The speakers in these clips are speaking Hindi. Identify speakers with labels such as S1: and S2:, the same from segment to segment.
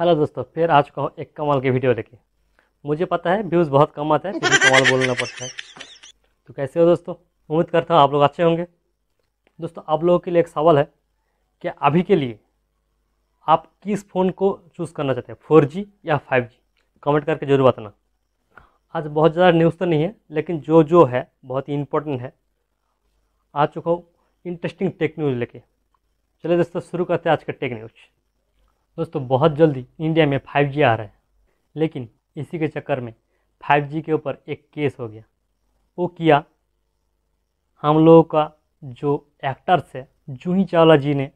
S1: हेलो दोस्तों फिर आज का एक कमाल की वीडियो लेके मुझे पता है व्यूज़ बहुत कम आते हैं फिर कमाल बोलना पड़ता है तो कैसे हो दोस्तों उम्मीद करता हूँ आप लोग अच्छे होंगे दोस्तों आप लोगों के लिए एक सवाल है कि अभी के लिए आप किस फ़ोन को चूज़ करना चाहते हैं फोर जी या फाइव जी कमेंट करके जरूर बताना आज बहुत ज़्यादा न्यूज़ तो नहीं है लेकिन जो जो है बहुत ही इम्पोर्टेंट है आ चुका हूँ इंटरेस्टिंग टेक न्यूज़ लेके चलिए दोस्तों शुरू करते हैं आज का टेक न्यूज़ दोस्तों बहुत जल्दी इंडिया में 5G आ रहा है लेकिन इसी के चक्कर में 5G के ऊपर एक केस हो गया वो किया हम लोगों का जो एक्टर्स है जूही चावला जी ने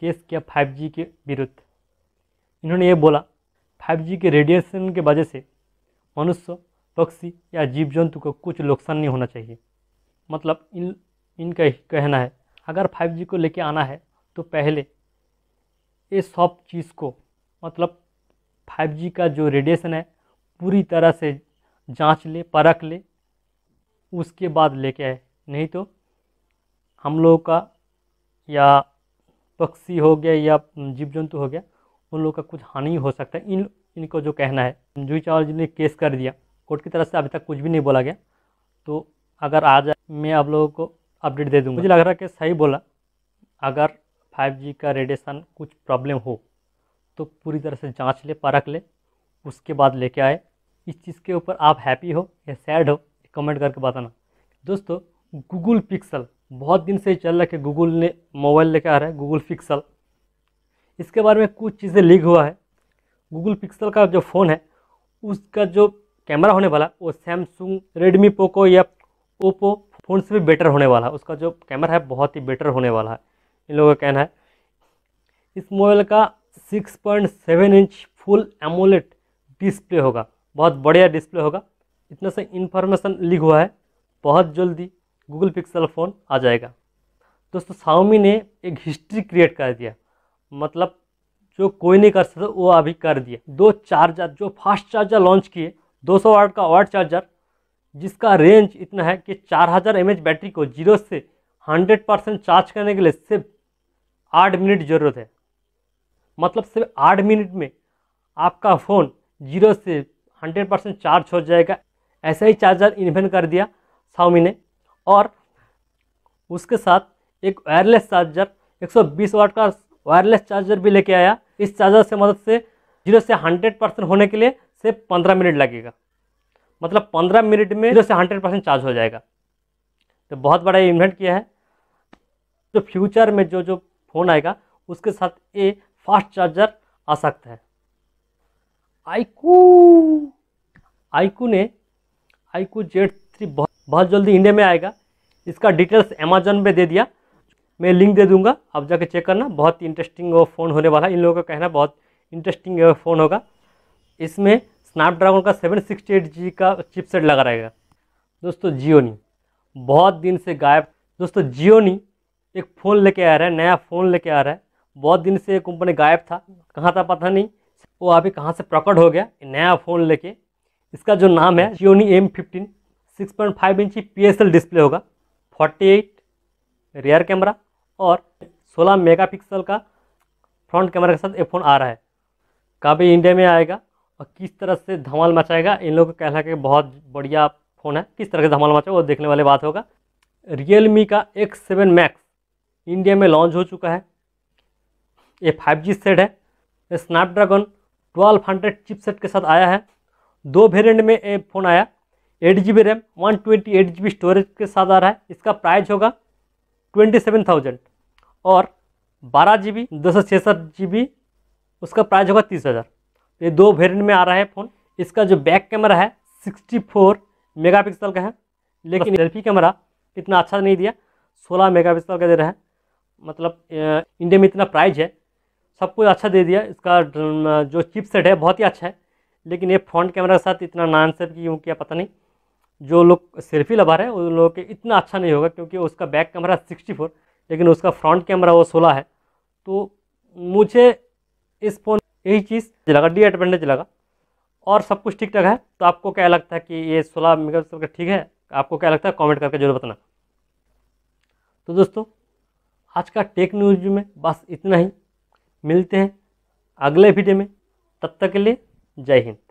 S1: केस किया 5G के विरुद्ध इन्होंने ये बोला 5G के रेडिएशन के वजह से मनुष्य पक्षी या जीव जंतु को कुछ नुकसान नहीं होना चाहिए मतलब इन इनका कहना है अगर 5G को लेके आना है तो पहले ये सब चीज़ को मतलब 5G का जो रेडिएशन है पूरी तरह से जांच ले परख ले उसके बाद लेके आए नहीं तो हम लोगों का या पक्षी हो गया या जीव जंतु हो गया उन लोगों का कुछ हानि हो सकता है इन इनको जो कहना है जूही चावला जी ने केस कर दिया कोर्ट की तरफ से अभी तक कुछ भी नहीं बोला गया तो अगर आ जाए मैं आप लोगों को अपडेट दे दूँगा मुझे लग रहा है कि सही बोला अगर 5G का रेडिएशन कुछ प्रॉब्लम हो तो पूरी तरह से जांच ले परख ले उसके बाद लेके आए इस चीज़ के ऊपर आप हैप्पी हो या सैड हो कमेंट करके बताना दोस्तों गूगल पिक्सल बहुत दिन से चल रहा है कि गूगल ने मोबाइल लेके आ रहा है गूगल पिक्सल इसके बारे में कुछ चीज़ें लीक हुआ है गूगल पिक्सल का जो फ़ोन है उसका जो कैमरा होने वाला वो सैमसंग रेडमी पोको या ओप्पो फ़ोन से भी बेटर होने वाला है उसका जो कैमरा है बहुत ही बेटर होने वाला है इन लोगों का कहना है इस मोबाइल का 6.7 इंच फुल एमोलेट डिस्प्ले होगा बहुत बढ़िया डिस्प्ले होगा इतना सा इन्फॉर्मेशन लीक हुआ है बहुत जल्दी गूगल पिक्सल फ़ोन आ जाएगा दोस्तों साउमी ने एक हिस्ट्री क्रिएट कर दिया मतलब जो कोई नहीं कर सकता वो अभी कर दिया दो चार्जर जो फास्ट चार्जर लॉन्च किए 200 वाट का वाट चार्जर जिसका रेंज इतना है कि 4000 हज़ार बैटरी को जीरो से 100 परसेंट चार्ज करने के लिए सिर्फ आठ मिनट ज़रूरत है मतलब सिर्फ आठ मिनट में आपका फ़ोन जीरो से हंड्रेड परसेंट चार्ज हो जाएगा ऐसा ही चार्जर इन्वेंट कर दिया साउमी ने और उसके साथ एक वायरलेस चार्जर 120 वाट का वायरलेस चार्जर भी लेके आया इस चार्जर से मदद से जीरो से हंड्रेड परसेंट होने के लिए सिर्फ पंद्रह मिनट लगेगा मतलब पंद्रह मिनट में जीरो से हंड्रेड परसेंट चार्ज हो जाएगा तो बहुत बड़ा इन्वेंट किया है तो फ्यूचर में जो जो फ़ोन आएगा उसके साथ ये फास्ट चार्जर आ सकता है आईकू आईकू ने आईकू जेड थ्री बहुत बहुत जल्दी इंडिया में आएगा इसका डिटेल्स अमेजोन पे दे दिया मैं लिंक दे दूंगा आप जाके चेक करना बहुत इंटरेस्टिंग वो फ़ोन होने वाला है इन लोगों का कहना बहुत इंटरेस्टिंग फ़ोन होगा इसमें स्नैपड्रैगन का सेवन सिक्सटी एट जी का चिपसेट लगा रहेगा दोस्तों जियोनी बहुत दिन से गायब दोस्तों जियोनी एक फ़ोन लेके आ रहा है नया फ़ोन लेके आ रहा है बहुत दिन से कंपनी गायब था कहाँ था पता नहीं वो अभी कहाँ से प्रकट हो गया नया फ़ोन लेके इसका जो नाम है Gionee M fifteen six point five inch P display होगा फोर्टी एट रियर कैमरा और सोलह मेगा पिक्सल का फ्रंट कैमरा के साथ ये फ़ोन आ रहा है काफ़ी इंडिया में आएगा और किस तरह से धमाल मचाएगा इन लोगों का कहना कि बहुत बढ़िया फ़ोन है किस तरह से धमाल मचाएगा वो देखने वाली बात होगा रियल मी का एक्स सेवन मैक्स इंडिया में लॉन्च हो चुका है ये फाइव जी सेट है स्नैपड्रैगन 1200 हंड्रेड चिपसेट के साथ आया है दो वेरिएंट में ये फ़ोन आया eight G B RAM one twenty eight G B storage के साथ आ रहा है इसका प्राइस होगा ट्वेंटी सेवन थाउजेंड और बारह जी बी दो सौ जी बी उसका प्राइस होगा तीस हज़ार ये दो वेरिएंट में आ रहा है फ़ोन इसका जो बैक कैमरा है सिक्सटी फोर मेगा पिक्सल का है लेकिन सेल्फी कैमरा इतना अच्छा नहीं दिया सोलह मेगा पिक्सल का दे रहा है मतलब इंडिया में इतना प्राइज है सब कुछ अच्छा दे दिया इसका जो चिप सेट है बहुत ही अच्छा है लेकिन ये फ्रंट कैमरा के साथ इतना नान सेट क्यों किया पता नहीं जो लोग सेल्फी लगा रहे हैं उन लोगों के इतना अच्छा नहीं होगा क्योंकि उसका बैक कैमरा सिक्सटी फोर लेकिन उसका फ्रंट कैमरा वो सोलह है तो मुझे इस फ़ोन यही चीज़ लगा डी एडवेंटेज लगा और सब कुछ ठीक ठाक है तो आपको क्या लगता है कि ये सोलह मेगा का ठीक है आपको क्या लगता है कॉमेंट करके जरूर बताना तो दोस्तों आज का टेक न्यूज में बस इतना ही मिलते हैं अगले वीडियो में तब तक के लिए जय हिंद